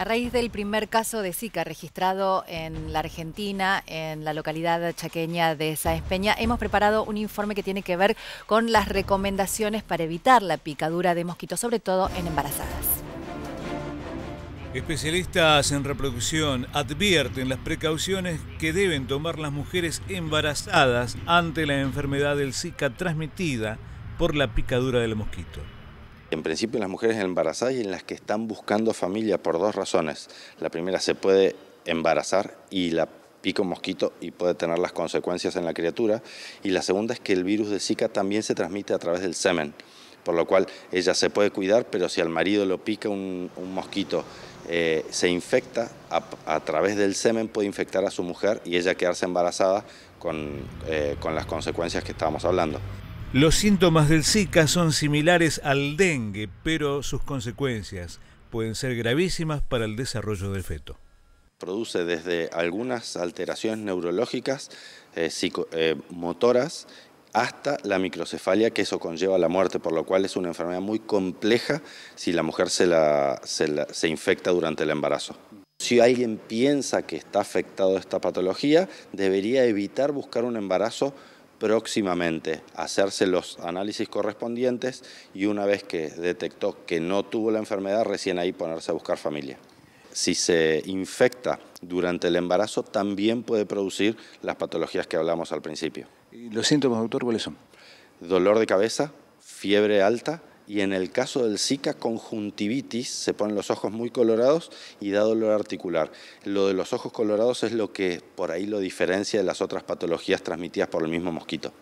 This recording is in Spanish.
a raíz del primer caso de Zika registrado en la Argentina, en la localidad chaqueña de Saez Peña, hemos preparado un informe que tiene que ver con las recomendaciones para evitar la picadura de mosquitos, sobre todo en embarazadas. Especialistas en reproducción advierten las precauciones que deben tomar las mujeres embarazadas ante la enfermedad del Zika transmitida por la picadura del mosquito. En principio las mujeres embarazadas y en las que están buscando familia por dos razones. La primera, se puede embarazar y la pica un mosquito y puede tener las consecuencias en la criatura. Y la segunda es que el virus de Zika también se transmite a través del semen, por lo cual ella se puede cuidar, pero si al marido lo pica un, mosquito, eh, se infecta a, través del semen, puede infectar a su mujer y ella quedarse embarazada con, eh, con las consecuencias que estábamos hablando. Los síntomas del Zika son similares al dengue, pero sus consecuencias pueden ser gravísimas para el desarrollo del feto. Produce desde algunas alteraciones neurológicas, eh, eh, motoras, hasta la microcefalia, que eso conlleva la muerte, por lo cual es una enfermedad muy compleja si la mujer se, la, se infecta durante el embarazo. Si alguien piensa que está afectado a esta patología, debería evitar buscar un embarazo próximamente hacerse los análisis correspondientes y una vez que detectó que no tuvo la enfermedad, recién ahí ponerse a buscar familia. Si se infecta durante el embarazo, también puede producir las patologías que hablamos al principio. ¿Y los síntomas, doctor, cuáles son? Dolor de cabeza, fiebre alta, y en el caso del Zika conjuntivitis se ponen los ojos muy colorados y da dolor articular. Lo de los ojos colorados es lo que por ahí lo diferencia de las otras patologías transmitidas por el mismo mosquito.